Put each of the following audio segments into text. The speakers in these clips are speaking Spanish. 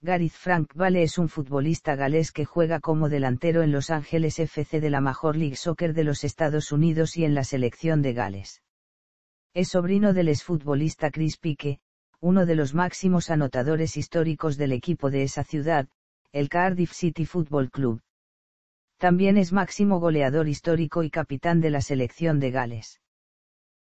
Gareth Frank Vale es un futbolista galés que juega como delantero en Los Ángeles FC de la Major League Soccer de los Estados Unidos y en la selección de Gales. Es sobrino del exfutbolista Chris Pique, uno de los máximos anotadores históricos del equipo de esa ciudad, el Cardiff City Football Club. También es máximo goleador histórico y capitán de la selección de Gales.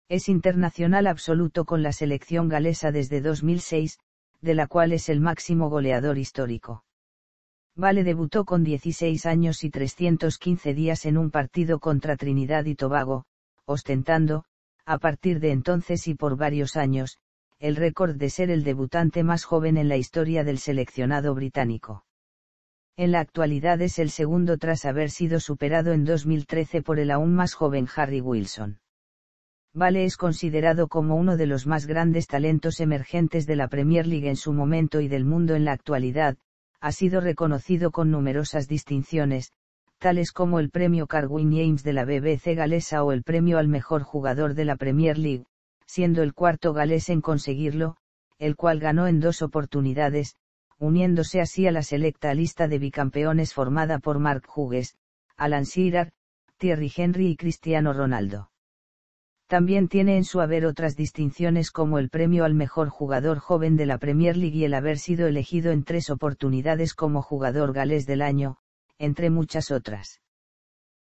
Es internacional absoluto con la selección galesa desde 2006, de la cual es el máximo goleador histórico. Vale debutó con 16 años y 315 días en un partido contra Trinidad y Tobago, ostentando, a partir de entonces y por varios años, el récord de ser el debutante más joven en la historia del seleccionado británico. En la actualidad es el segundo tras haber sido superado en 2013 por el aún más joven Harry Wilson. Vale es considerado como uno de los más grandes talentos emergentes de la Premier League en su momento y del mundo en la actualidad, ha sido reconocido con numerosas distinciones, tales como el premio Carwin James de la BBC galesa o el premio al mejor jugador de la Premier League, siendo el cuarto galés en conseguirlo, el cual ganó en dos oportunidades, uniéndose así a la selecta lista de bicampeones formada por Mark Hughes, Alan Shearer, Thierry Henry y Cristiano Ronaldo. También tiene en su haber otras distinciones como el premio al mejor jugador joven de la Premier League y el haber sido elegido en tres oportunidades como jugador galés del año, entre muchas otras.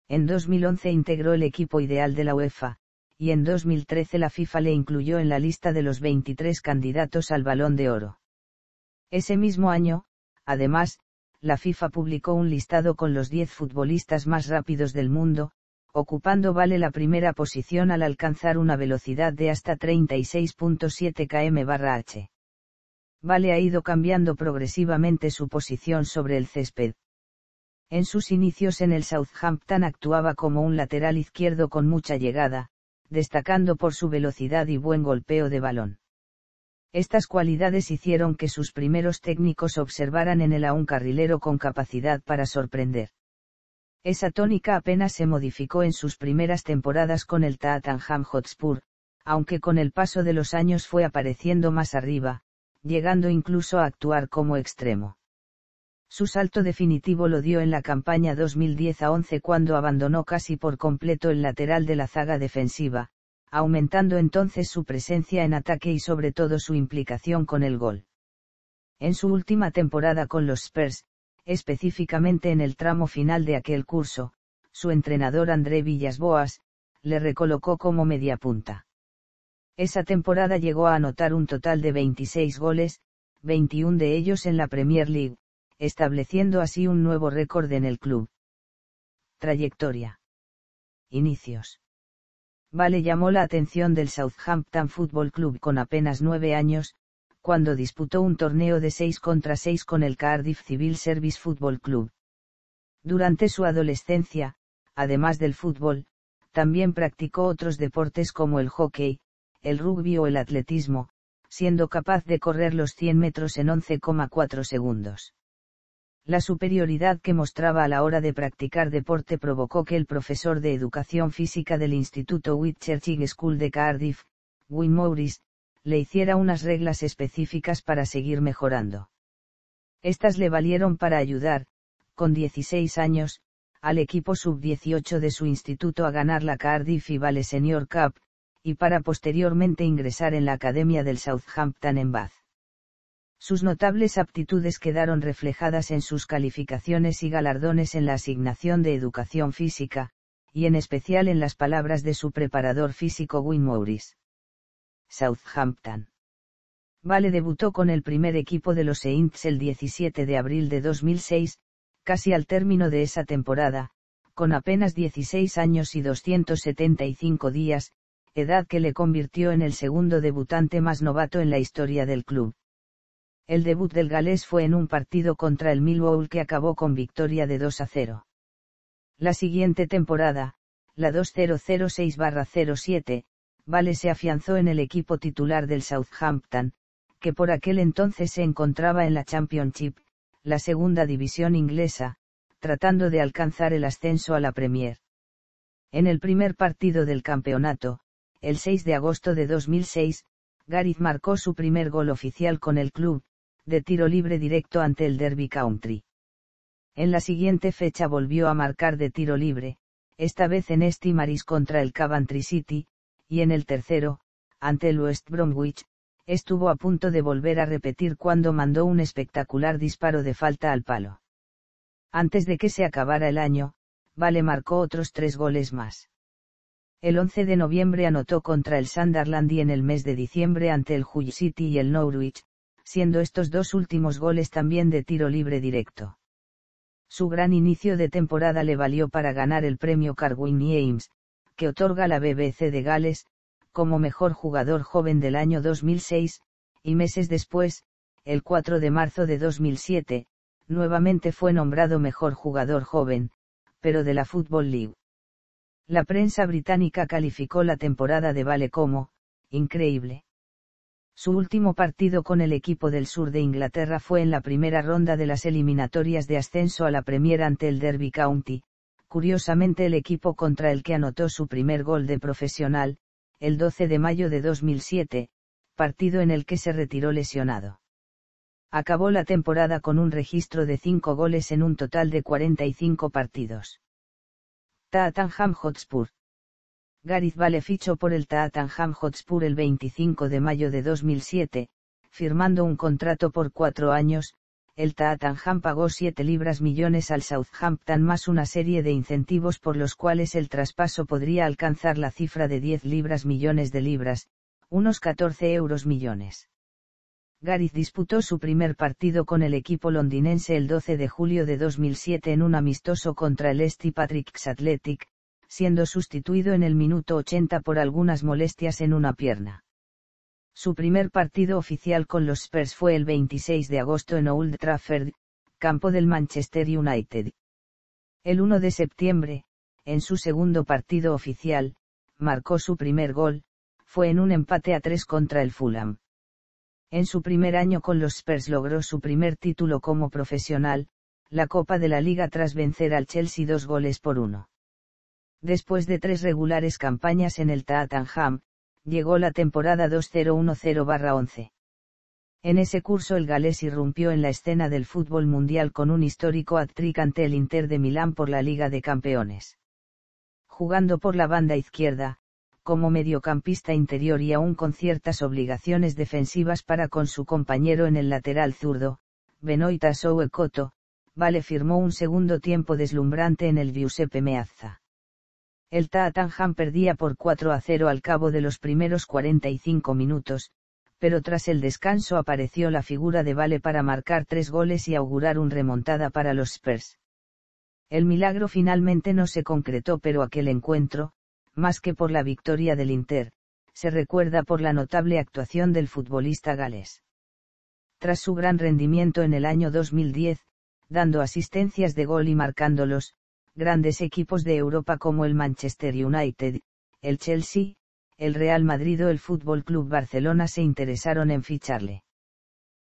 En 2011 integró el equipo ideal de la UEFA, y en 2013 la FIFA le incluyó en la lista de los 23 candidatos al balón de oro. Ese mismo año, además, la FIFA publicó un listado con los 10 futbolistas más rápidos del mundo, ocupando vale la primera posición al alcanzar una velocidad de hasta 36.7 km/h. Vale ha ido cambiando progresivamente su posición sobre el césped. En sus inicios en el Southampton actuaba como un lateral izquierdo con mucha llegada, destacando por su velocidad y buen golpeo de balón. Estas cualidades hicieron que sus primeros técnicos observaran en él a un carrilero con capacidad para sorprender. Esa tónica apenas se modificó en sus primeras temporadas con el Tottenham Hotspur, aunque con el paso de los años fue apareciendo más arriba, llegando incluso a actuar como extremo. Su salto definitivo lo dio en la campaña 2010 11 cuando abandonó casi por completo el lateral de la zaga defensiva, aumentando entonces su presencia en ataque y sobre todo su implicación con el gol. En su última temporada con los Spurs, específicamente en el tramo final de aquel curso, su entrenador André Villasboas, le recolocó como mediapunta. Esa temporada llegó a anotar un total de 26 goles, 21 de ellos en la Premier League, estableciendo así un nuevo récord en el club. Trayectoria. Inicios. Vale llamó la atención del Southampton Football Club con apenas nueve años, cuando disputó un torneo de 6 contra 6 con el Cardiff Civil Service Football Club. Durante su adolescencia, además del fútbol, también practicó otros deportes como el hockey, el rugby o el atletismo, siendo capaz de correr los 100 metros en 11,4 segundos. La superioridad que mostraba a la hora de practicar deporte provocó que el profesor de educación física del Instituto Whitchurch School de Cardiff, Wynne Maurice, le hiciera unas reglas específicas para seguir mejorando. Estas le valieron para ayudar, con 16 años, al equipo sub-18 de su instituto a ganar la Cardiff y Vale Senior Cup, y para posteriormente ingresar en la Academia del Southampton en Bath. Sus notables aptitudes quedaron reflejadas en sus calificaciones y galardones en la asignación de educación física, y en especial en las palabras de su preparador físico Win Morris. Southampton. Vale debutó con el primer equipo de los Saints el 17 de abril de 2006, casi al término de esa temporada, con apenas 16 años y 275 días, edad que le convirtió en el segundo debutante más novato en la historia del club. El debut del galés fue en un partido contra el Millwall que acabó con victoria de 2 a 0. La siguiente temporada, la 2006-07, Vale se afianzó en el equipo titular del Southampton, que por aquel entonces se encontraba en la Championship, la segunda división inglesa, tratando de alcanzar el ascenso a la Premier. En el primer partido del campeonato, el 6 de agosto de 2006, Gareth marcó su primer gol oficial con el club, de tiro libre directo ante el Derby Country. En la siguiente fecha volvió a marcar de tiro libre, esta vez en Estimaris contra el Coventry City, y en el tercero, ante el West Bromwich, estuvo a punto de volver a repetir cuando mandó un espectacular disparo de falta al palo. Antes de que se acabara el año, Vale marcó otros tres goles más. El 11 de noviembre anotó contra el Sunderland y en el mes de diciembre ante el Hull City y el Norwich, siendo estos dos últimos goles también de tiro libre directo. Su gran inicio de temporada le valió para ganar el premio Carwin Ames, que otorga la BBC de Gales, como mejor jugador joven del año 2006, y meses después, el 4 de marzo de 2007, nuevamente fue nombrado mejor jugador joven, pero de la Football League. La prensa británica calificó la temporada de Vale como, increíble. Su último partido con el equipo del sur de Inglaterra fue en la primera ronda de las eliminatorias de ascenso a la Premier ante el Derby County, curiosamente el equipo contra el que anotó su primer gol de profesional, el 12 de mayo de 2007, partido en el que se retiró lesionado. Acabó la temporada con un registro de 5 goles en un total de 45 partidos. Tottenham Hotspur. Gareth Bale fichó por el Tottenham Hotspur el 25 de mayo de 2007, firmando un contrato por cuatro años, el Tottenham pagó 7 libras millones al Southampton más una serie de incentivos por los cuales el traspaso podría alcanzar la cifra de 10 libras millones de libras, unos 14 euros millones. Gareth disputó su primer partido con el equipo londinense el 12 de julio de 2007 en un amistoso contra el St Patrick's Athletic, siendo sustituido en el minuto 80 por algunas molestias en una pierna. Su primer partido oficial con los Spurs fue el 26 de agosto en Old Trafford, campo del Manchester United. El 1 de septiembre, en su segundo partido oficial, marcó su primer gol, fue en un empate a tres contra el Fulham. En su primer año con los Spurs logró su primer título como profesional, la Copa de la Liga tras vencer al Chelsea dos goles por uno. Después de tres regulares campañas en el Tottenham, llegó la temporada 2010-11. En ese curso el galés irrumpió en la escena del fútbol mundial con un histórico hat-trick ante el Inter de Milán por la Liga de Campeones. Jugando por la banda izquierda, como mediocampista interior y aún con ciertas obligaciones defensivas para con su compañero en el lateral zurdo, Benoit Asou Vale firmó un segundo tiempo deslumbrante en el Giuseppe Meazza. El Tottenham perdía por 4 a 0 al cabo de los primeros 45 minutos, pero tras el descanso apareció la figura de Vale para marcar tres goles y augurar un remontada para los Spurs. El milagro finalmente no se concretó, pero aquel encuentro, más que por la victoria del Inter, se recuerda por la notable actuación del futbolista gales. Tras su gran rendimiento en el año 2010, dando asistencias de gol y marcándolos, grandes equipos de Europa como el Manchester United, el Chelsea, el Real Madrid o el Fútbol Club Barcelona se interesaron en ficharle.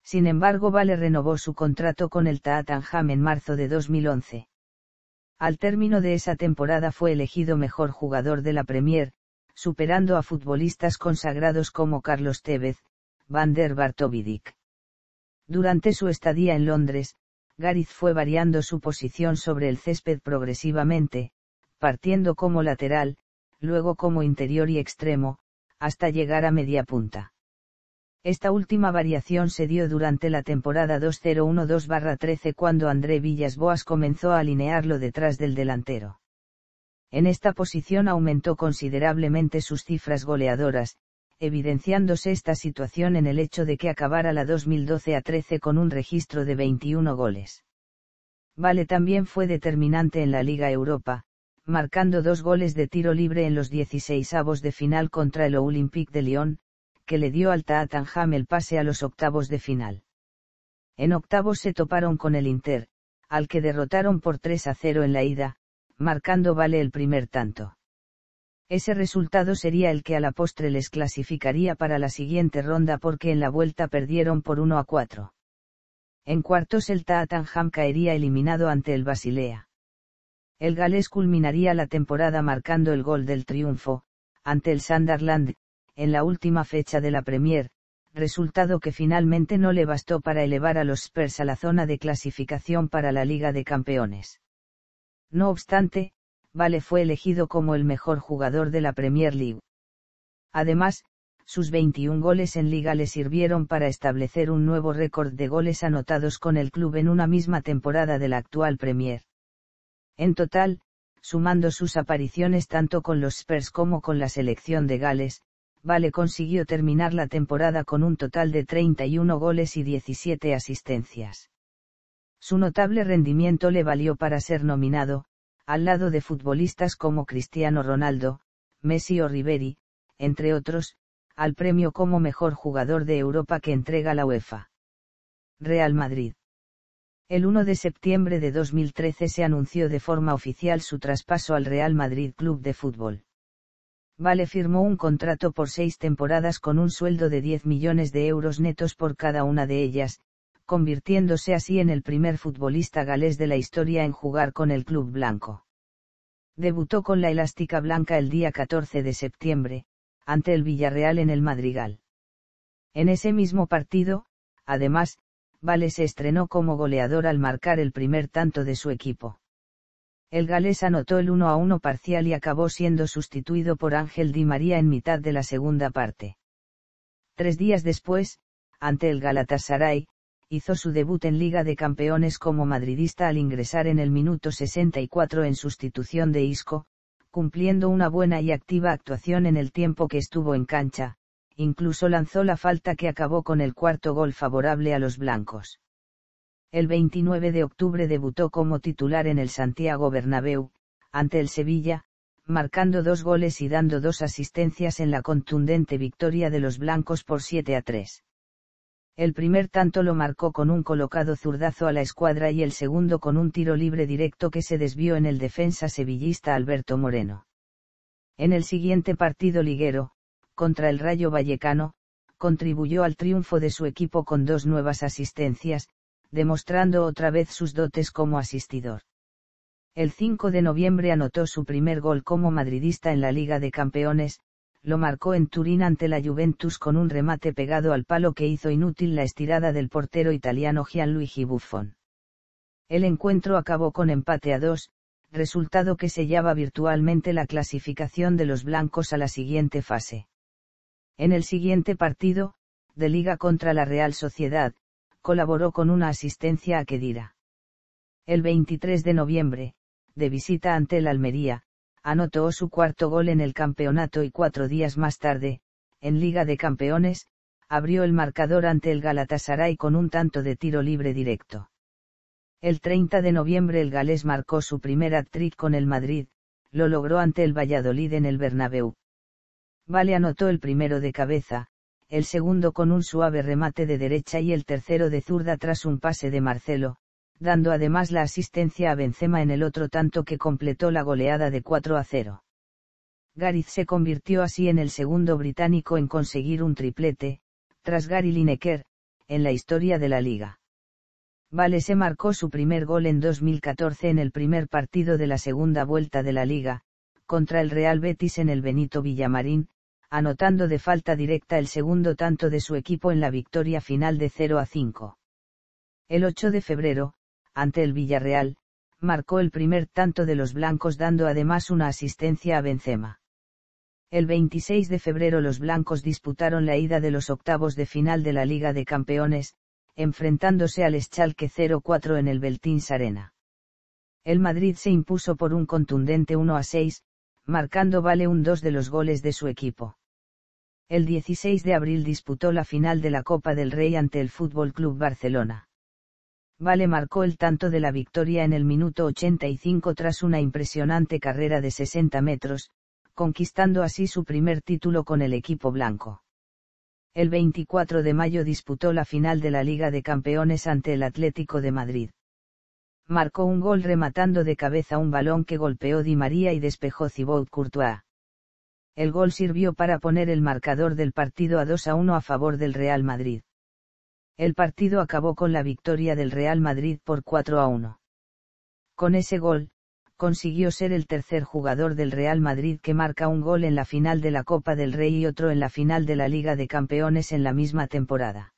Sin embargo, Vale renovó su contrato con el Tottenham en marzo de 2011. Al término de esa temporada fue elegido mejor jugador de la Premier, superando a futbolistas consagrados como Carlos Tevez, Van der Bartovidic. Durante su estadía en Londres, Gariz fue variando su posición sobre el césped progresivamente, partiendo como lateral, luego como interior y extremo, hasta llegar a media punta. Esta última variación se dio durante la temporada 2012-13 cuando André Villas Boas comenzó a alinearlo detrás del delantero. En esta posición aumentó considerablemente sus cifras goleadoras, evidenciándose esta situación en el hecho de que acabara la 2012 a 13 con un registro de 21 goles. Vale también fue determinante en la Liga Europa, marcando dos goles de tiro libre en los 16 avos de final contra el Olympique de Lyon, que le dio al Tanham el pase a los octavos de final. En octavos se toparon con el Inter, al que derrotaron por 3 a 0 en la ida, marcando Vale el primer tanto. Ese resultado sería el que a la postre les clasificaría para la siguiente ronda porque en la vuelta perdieron por 1 a 4. En cuartos el Ham caería eliminado ante el Basilea. El galés culminaría la temporada marcando el gol del triunfo, ante el Sunderland, en la última fecha de la Premier, resultado que finalmente no le bastó para elevar a los Spurs a la zona de clasificación para la Liga de Campeones. No obstante, Vale fue elegido como el mejor jugador de la Premier League. Además, sus 21 goles en liga le sirvieron para establecer un nuevo récord de goles anotados con el club en una misma temporada de la actual Premier. En total, sumando sus apariciones tanto con los Spurs como con la selección de Gales, Vale consiguió terminar la temporada con un total de 31 goles y 17 asistencias. Su notable rendimiento le valió para ser nominado, al lado de futbolistas como Cristiano Ronaldo, Messi o Riveri, entre otros, al premio como mejor jugador de Europa que entrega la UEFA. Real Madrid. El 1 de septiembre de 2013 se anunció de forma oficial su traspaso al Real Madrid Club de Fútbol. Vale firmó un contrato por seis temporadas con un sueldo de 10 millones de euros netos por cada una de ellas, convirtiéndose así en el primer futbolista galés de la historia en jugar con el club blanco. Debutó con la elástica blanca el día 14 de septiembre, ante el Villarreal en el Madrigal. En ese mismo partido, además, Vale se estrenó como goleador al marcar el primer tanto de su equipo. El galés anotó el 1 a 1 parcial y acabó siendo sustituido por Ángel Di María en mitad de la segunda parte. Tres días después, ante el Galatasaray, hizo su debut en Liga de Campeones como madridista al ingresar en el minuto 64 en sustitución de Isco, cumpliendo una buena y activa actuación en el tiempo que estuvo en cancha, incluso lanzó la falta que acabó con el cuarto gol favorable a los blancos. El 29 de octubre debutó como titular en el Santiago Bernabéu, ante el Sevilla, marcando dos goles y dando dos asistencias en la contundente victoria de los blancos por 7 a 3. El primer tanto lo marcó con un colocado zurdazo a la escuadra y el segundo con un tiro libre directo que se desvió en el defensa sevillista Alberto Moreno. En el siguiente partido liguero, contra el Rayo Vallecano, contribuyó al triunfo de su equipo con dos nuevas asistencias, demostrando otra vez sus dotes como asistidor. El 5 de noviembre anotó su primer gol como madridista en la Liga de Campeones, lo marcó en Turín ante la Juventus con un remate pegado al palo que hizo inútil la estirada del portero italiano Gianluigi Buffon. El encuentro acabó con empate a dos, resultado que sellaba virtualmente la clasificación de los blancos a la siguiente fase. En el siguiente partido, de Liga contra la Real Sociedad, colaboró con una asistencia a Kedira. El 23 de noviembre, de visita ante el Almería, anotó su cuarto gol en el campeonato y cuatro días más tarde, en Liga de Campeones, abrió el marcador ante el Galatasaray con un tanto de tiro libre directo. El 30 de noviembre el galés marcó su primer hat-trick con el Madrid, lo logró ante el Valladolid en el Bernabéu. Vale anotó el primero de cabeza, el segundo con un suave remate de derecha y el tercero de zurda tras un pase de Marcelo, dando además la asistencia a Benzema en el otro tanto que completó la goleada de 4 a 0. Gareth se convirtió así en el segundo británico en conseguir un triplete, tras Gary Lineker, en la historia de la liga. Vale se marcó su primer gol en 2014 en el primer partido de la segunda vuelta de la liga, contra el Real Betis en el Benito Villamarín, anotando de falta directa el segundo tanto de su equipo en la victoria final de 0 a 5. El 8 de febrero, ante el Villarreal, marcó el primer tanto de los blancos dando además una asistencia a Benzema. El 26 de febrero los blancos disputaron la ida de los octavos de final de la Liga de Campeones, enfrentándose al Schalke 0-4 en el Beltín Arena. El Madrid se impuso por un contundente 1-6, marcando vale un 2 de los goles de su equipo. El 16 de abril disputó la final de la Copa del Rey ante el Fútbol Club Barcelona. Vale marcó el tanto de la victoria en el minuto 85 tras una impresionante carrera de 60 metros, conquistando así su primer título con el equipo blanco. El 24 de mayo disputó la final de la Liga de Campeones ante el Atlético de Madrid. Marcó un gol rematando de cabeza un balón que golpeó Di María y despejó Thibaut Courtois. El gol sirvió para poner el marcador del partido a 2 a 1 a favor del Real Madrid el partido acabó con la victoria del Real Madrid por 4 a 1. Con ese gol, consiguió ser el tercer jugador del Real Madrid que marca un gol en la final de la Copa del Rey y otro en la final de la Liga de Campeones en la misma temporada.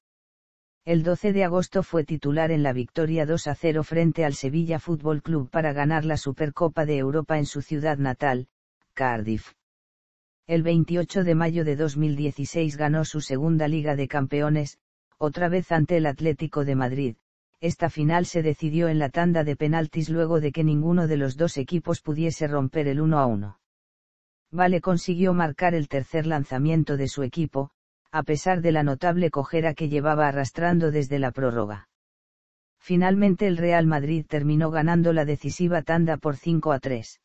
El 12 de agosto fue titular en la victoria 2 a 0 frente al Sevilla Fútbol Club para ganar la Supercopa de Europa en su ciudad natal, Cardiff. El 28 de mayo de 2016 ganó su segunda Liga de Campeones, otra vez ante el Atlético de Madrid. Esta final se decidió en la tanda de penaltis luego de que ninguno de los dos equipos pudiese romper el 1 a 1. Vale consiguió marcar el tercer lanzamiento de su equipo, a pesar de la notable cojera que llevaba arrastrando desde la prórroga. Finalmente el Real Madrid terminó ganando la decisiva tanda por 5 a 3.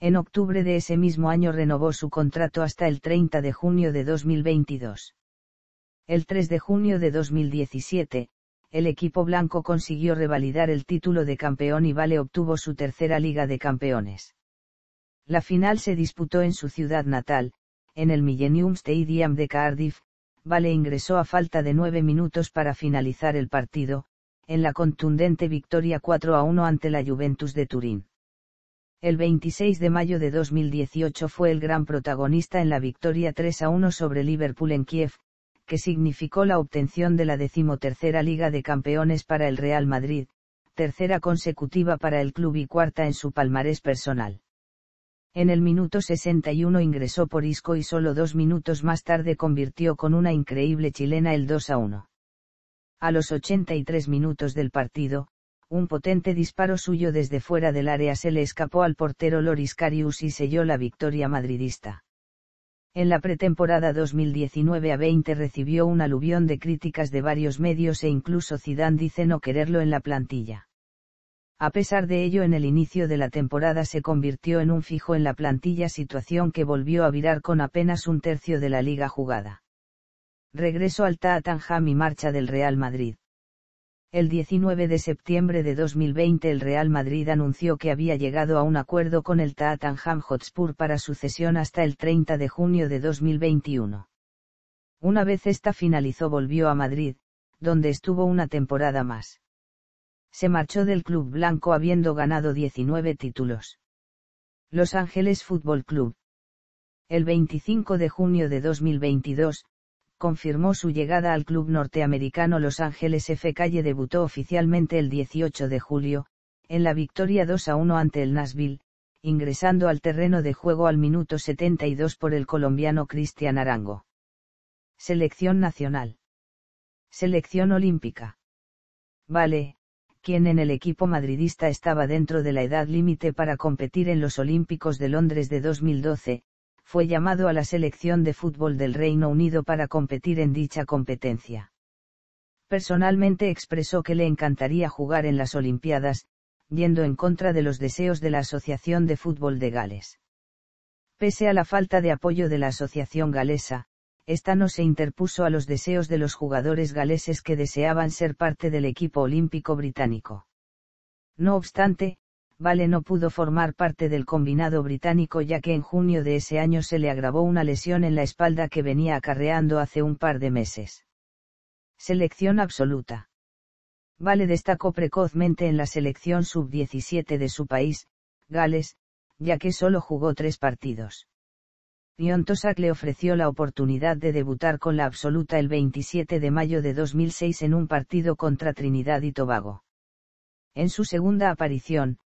En octubre de ese mismo año renovó su contrato hasta el 30 de junio de 2022. El 3 de junio de 2017, el equipo blanco consiguió revalidar el título de campeón y Vale obtuvo su tercera Liga de Campeones. La final se disputó en su ciudad natal, en el Millennium Stadium de Cardiff, Vale ingresó a falta de nueve minutos para finalizar el partido, en la contundente victoria 4 a 1 ante la Juventus de Turín. El 26 de mayo de 2018 fue el gran protagonista en la victoria 3 a 1 sobre Liverpool en Kiev, que significó la obtención de la decimotercera Liga de Campeones para el Real Madrid, tercera consecutiva para el club y cuarta en su palmarés personal. En el minuto 61 ingresó por y solo dos minutos más tarde convirtió con una increíble chilena el 2 a 1. A los 83 minutos del partido, un potente disparo suyo desde fuera del área se le escapó al portero Loris Carius y selló la victoria madridista. En la pretemporada 2019 a 20 recibió un aluvión de críticas de varios medios e incluso Zidane dice no quererlo en la plantilla. A pesar de ello en el inicio de la temporada se convirtió en un fijo en la plantilla situación que volvió a virar con apenas un tercio de la liga jugada. Regreso al Tottenham y marcha del Real Madrid. El 19 de septiembre de 2020 el Real Madrid anunció que había llegado a un acuerdo con el Tottenham Hotspur para su cesión hasta el 30 de junio de 2021. Una vez esta finalizó volvió a Madrid, donde estuvo una temporada más. Se marchó del club blanco habiendo ganado 19 títulos. Los Ángeles Fútbol Club. El 25 de junio de 2022, confirmó su llegada al club norteamericano Los Ángeles F. Calle debutó oficialmente el 18 de julio, en la victoria 2 a 1 ante el Nashville, ingresando al terreno de juego al minuto 72 por el colombiano Cristian Arango. Selección nacional. Selección olímpica. Vale, quien en el equipo madridista estaba dentro de la edad límite para competir en los Olímpicos de Londres de 2012, fue llamado a la selección de fútbol del Reino Unido para competir en dicha competencia. Personalmente expresó que le encantaría jugar en las Olimpiadas, yendo en contra de los deseos de la Asociación de Fútbol de Gales. Pese a la falta de apoyo de la Asociación Galesa, esta no se interpuso a los deseos de los jugadores galeses que deseaban ser parte del equipo olímpico británico. No obstante, Vale no pudo formar parte del combinado británico ya que en junio de ese año se le agravó una lesión en la espalda que venía acarreando hace un par de meses. Selección absoluta. Vale destacó precozmente en la selección sub-17 de su país, Gales, ya que solo jugó tres partidos. Ion le ofreció la oportunidad de debutar con la absoluta el 27 de mayo de 2006 en un partido contra Trinidad y Tobago. En su segunda aparición,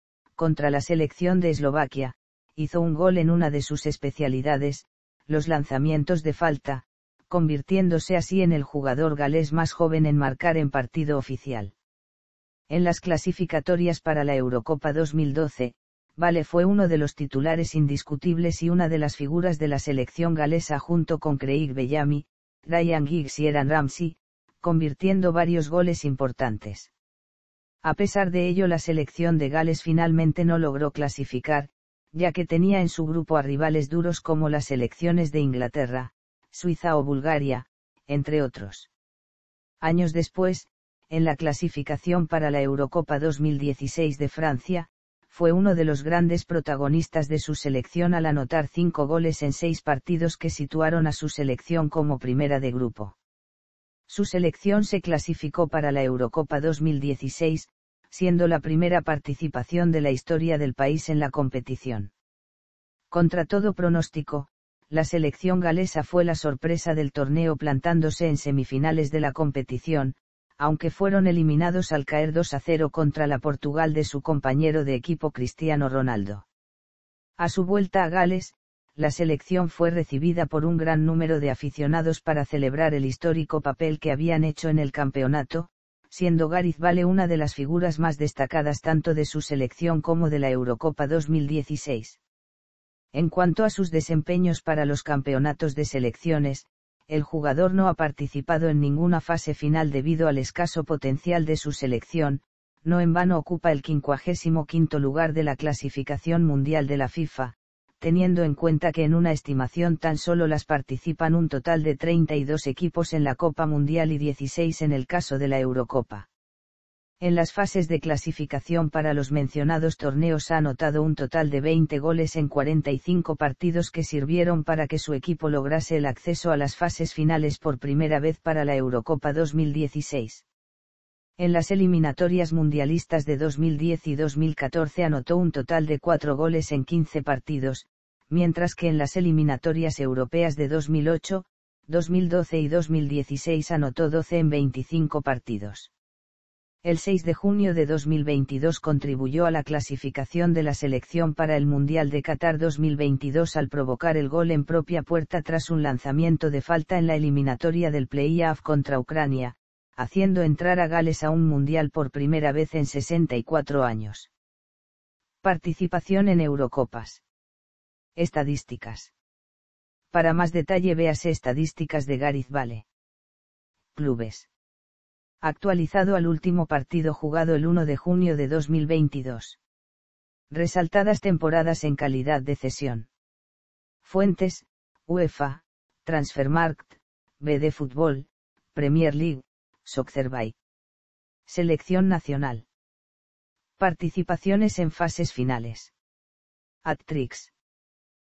contra la selección de Eslovaquia, hizo un gol en una de sus especialidades, los lanzamientos de falta, convirtiéndose así en el jugador galés más joven en marcar en partido oficial. En las clasificatorias para la Eurocopa 2012, Vale fue uno de los titulares indiscutibles y una de las figuras de la selección galesa junto con Craig Bellamy, Ryan Giggs y Eran Ramsey, convirtiendo varios goles importantes. A pesar de ello la selección de Gales finalmente no logró clasificar, ya que tenía en su grupo a rivales duros como las selecciones de Inglaterra, Suiza o Bulgaria, entre otros. Años después, en la clasificación para la Eurocopa 2016 de Francia, fue uno de los grandes protagonistas de su selección al anotar cinco goles en seis partidos que situaron a su selección como primera de grupo. Su selección se clasificó para la Eurocopa 2016, siendo la primera participación de la historia del país en la competición. Contra todo pronóstico, la selección galesa fue la sorpresa del torneo plantándose en semifinales de la competición, aunque fueron eliminados al caer 2 a 0 contra la Portugal de su compañero de equipo Cristiano Ronaldo. A su vuelta a Gales, la selección fue recibida por un gran número de aficionados para celebrar el histórico papel que habían hecho en el campeonato, siendo Gariz Vale una de las figuras más destacadas tanto de su selección como de la Eurocopa 2016. En cuanto a sus desempeños para los campeonatos de selecciones, el jugador no ha participado en ninguna fase final debido al escaso potencial de su selección, no en vano ocupa el 55 lugar de la clasificación mundial de la FIFA, teniendo en cuenta que en una estimación tan solo las participan un total de 32 equipos en la Copa Mundial y 16 en el caso de la Eurocopa. En las fases de clasificación para los mencionados torneos ha anotado un total de 20 goles en 45 partidos que sirvieron para que su equipo lograse el acceso a las fases finales por primera vez para la Eurocopa 2016. En las eliminatorias mundialistas de 2010 y 2014 anotó un total de cuatro goles en 15 partidos, mientras que en las eliminatorias europeas de 2008, 2012 y 2016 anotó 12 en 25 partidos. El 6 de junio de 2022 contribuyó a la clasificación de la selección para el Mundial de Qatar 2022 al provocar el gol en propia puerta tras un lanzamiento de falta en la eliminatoria del Playoff contra Ucrania, haciendo entrar a Gales a un mundial por primera vez en 64 años. Participación en Eurocopas. Estadísticas. Para más detalle véase estadísticas de Gariz Vale. Clubes. Actualizado al último partido jugado el 1 de junio de 2022. Resaltadas temporadas en calidad de cesión. Fuentes, UEFA, Transfermarkt, BD Fútbol, Premier League, Soccerbay. Selección nacional. Participaciones en fases finales. Atrix.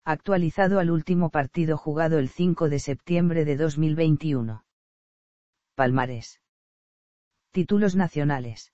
Actualizado al último partido jugado el 5 de septiembre de 2021. Palmares. Títulos nacionales.